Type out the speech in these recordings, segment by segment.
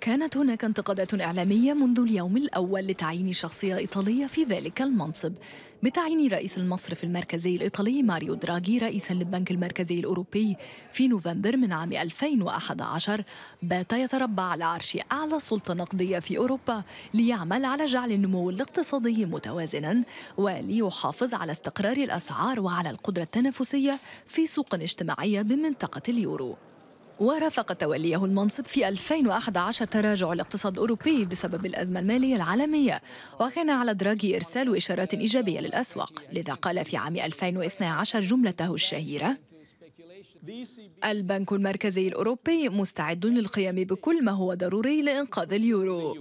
كانت هناك انتقادات إعلامية منذ اليوم الأول لتعيين شخصية إيطالية في ذلك المنصب بتعيين رئيس المصرف المركزي الإيطالي ماريو دراغي رئيسا للبنك المركزي الأوروبي في نوفمبر من عام 2011 بات يتربع على عرش أعلى سلطة نقدية في أوروبا ليعمل على جعل النمو الاقتصادي متوازنا وليحافظ على استقرار الأسعار وعلى القدرة التنافسية في سوق اجتماعية بمنطقة اليورو ورافق توليه المنصب في 2011 تراجع الاقتصاد الأوروبي بسبب الأزمة المالية العالمية وكان على دراجي إرسال إشارات إيجابية للأسواق لذا قال في عام 2012 جملته الشهيرة البنك المركزي الأوروبي مستعد للقيام بكل ما هو ضروري لإنقاذ اليورو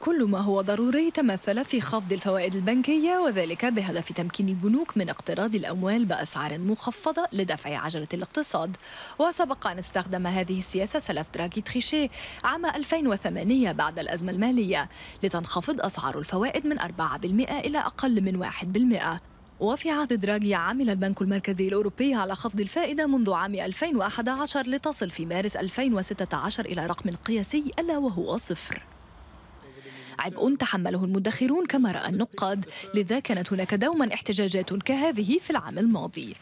كل ما هو ضروري تمثل في خفض الفوائد البنكية وذلك بهدف تمكين البنوك من اقتراض الأموال بأسعار مخفضة لدفع عجلة الاقتصاد وسبق أن استخدم هذه السياسة سلف دراجي تريشيه عام 2008 بعد الأزمة المالية لتنخفض أسعار الفوائد من 4% إلى أقل من 1% وفي عهد دراجي عمل البنك المركزي الأوروبي على خفض الفائدة منذ عام 2011 لتصل في مارس 2016 إلى رقم قياسي ألا وهو صفر عبء تحمله المدخرون كما رأى النقاد لذا كانت هناك دوما احتجاجات كهذه في العام الماضي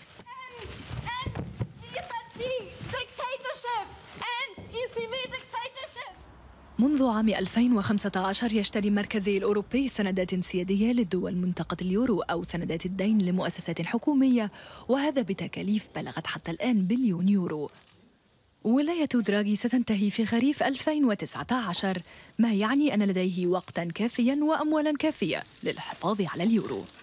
منذ عام 2015 يشتري المركزي الأوروبي سندات سيادية للدول منطقة اليورو أو سندات الدين لمؤسسات حكومية وهذا بتكاليف بلغت حتى الآن بليون يورو ولاية دراغي ستنتهي في خريف 2019 ما يعني أن لديه وقتا كافيا وأموالا كافية للحفاظ على اليورو